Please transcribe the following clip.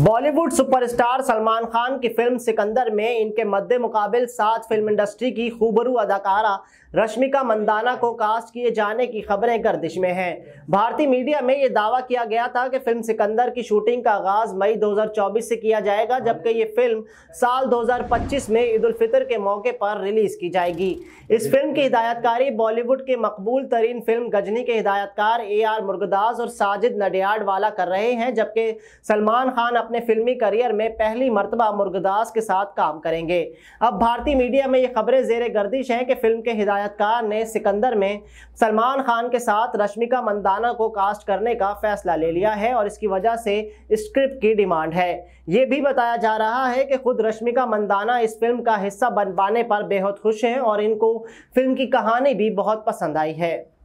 Bollywood superstar Salman Khan की film Sikandar में इनके मद्दे मुकाबल सात फिल्म इंडस्ट्री की खूबरू अदाकारा रश्मिका मंदाना को कास्ट किए जाने की खबरें गर्दिश में हैं भारतीय मीडिया में ये दावा किया गया था कि फिल्म सिकंदर की शूटिंग का आगाज मई 2024 से किया जाएगा जबकि ये फिल्म साल 2025 में ईद फितर के मौके पर रिलीज की जाएगी इस फिल्म की हिदायतकारी बॉलीवुड के मकबूल तरीन फिल्म गजनी के हिदायतकार ए आर मुर्गदास और साजिद नडियाड वाला कर रहे हैं जबकि सलमान खान अपने फिल्मी करियर में पहली मरतबा मुर्गदास के साथ काम करेंगे अब भारतीय मीडिया में ये खबरें जेर गर्दिश हैं कि फिल्म के हिदायतकार ने सिकंदर में सलमान खान के साथ रश्मिका मंदाना को कास्ट करने का फैसला ले लिया है और इसकी वजह से स्क्रिप्ट की डिमांड है ये भी बताया जा रहा है कि खुद रश्मिका मंदाना इस फिल्म का हिस्सा बन पाने पर बेहद खुश हैं और इनको फिल्म की कहानी भी बहुत पसंद आई है